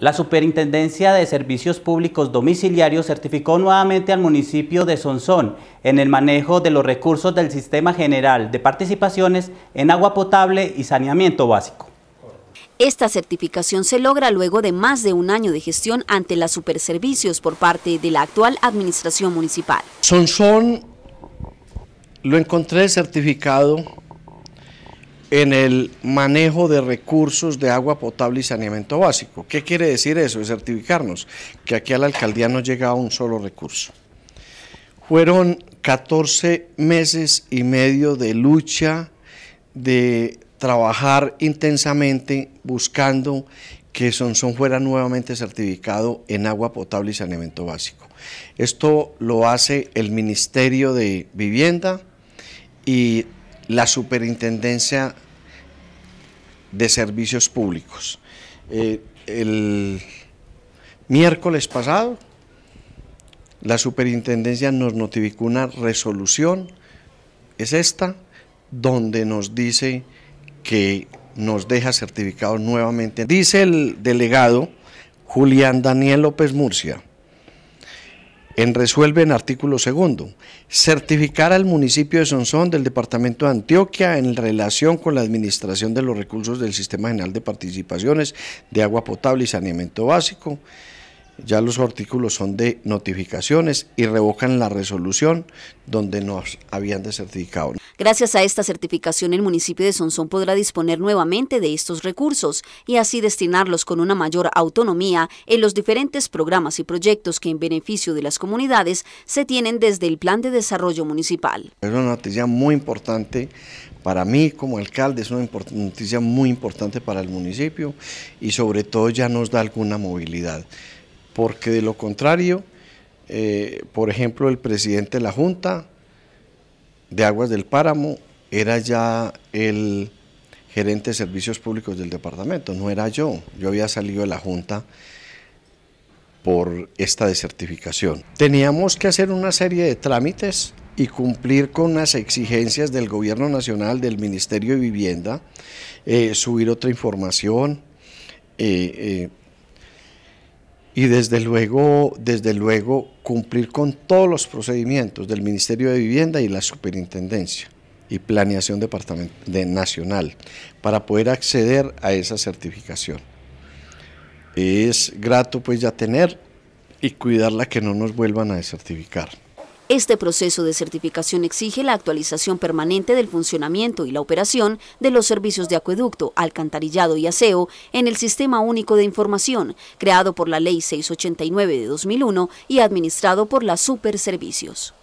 La Superintendencia de Servicios Públicos Domiciliarios certificó nuevamente al municipio de Sonsón en el manejo de los recursos del Sistema General de Participaciones en Agua Potable y Saneamiento Básico. Esta certificación se logra luego de más de un año de gestión ante la Superservicios por parte de la actual administración municipal. Sonsón lo encontré certificado en el manejo de recursos de agua potable y saneamiento básico. ¿Qué quiere decir eso? Es certificarnos que aquí a la alcaldía no llega un solo recurso. Fueron 14 meses y medio de lucha, de trabajar intensamente buscando que Sonsón fuera nuevamente certificado en agua potable y saneamiento básico. Esto lo hace el Ministerio de Vivienda y la Superintendencia de Servicios Públicos. Eh, el miércoles pasado, la superintendencia nos notificó una resolución, es esta, donde nos dice que nos deja certificados nuevamente. Dice el delegado Julián Daniel López Murcia, en resuelve en artículo segundo, certificar al municipio de Sonsón del departamento de Antioquia en relación con la administración de los recursos del Sistema General de Participaciones de Agua Potable y Saneamiento Básico ya los artículos son de notificaciones y revocan la resolución donde nos habían descertificado. Gracias a esta certificación, el municipio de Sonsón podrá disponer nuevamente de estos recursos y así destinarlos con una mayor autonomía en los diferentes programas y proyectos que en beneficio de las comunidades se tienen desde el Plan de Desarrollo Municipal. Es una noticia muy importante para mí como alcalde, es una noticia muy importante para el municipio y sobre todo ya nos da alguna movilidad porque de lo contrario, eh, por ejemplo, el presidente de la Junta de Aguas del Páramo era ya el gerente de servicios públicos del departamento, no era yo, yo había salido de la Junta por esta desertificación. Teníamos que hacer una serie de trámites y cumplir con las exigencias del Gobierno Nacional, del Ministerio de Vivienda, eh, subir otra información, eh, eh y desde luego, desde luego cumplir con todos los procedimientos del Ministerio de Vivienda y la Superintendencia y Planeación Nacional para poder acceder a esa certificación. Es grato pues ya tener y cuidarla que no nos vuelvan a descertificar. Este proceso de certificación exige la actualización permanente del funcionamiento y la operación de los servicios de acueducto, alcantarillado y aseo en el Sistema Único de Información, creado por la Ley 689 de 2001 y administrado por la Superservicios.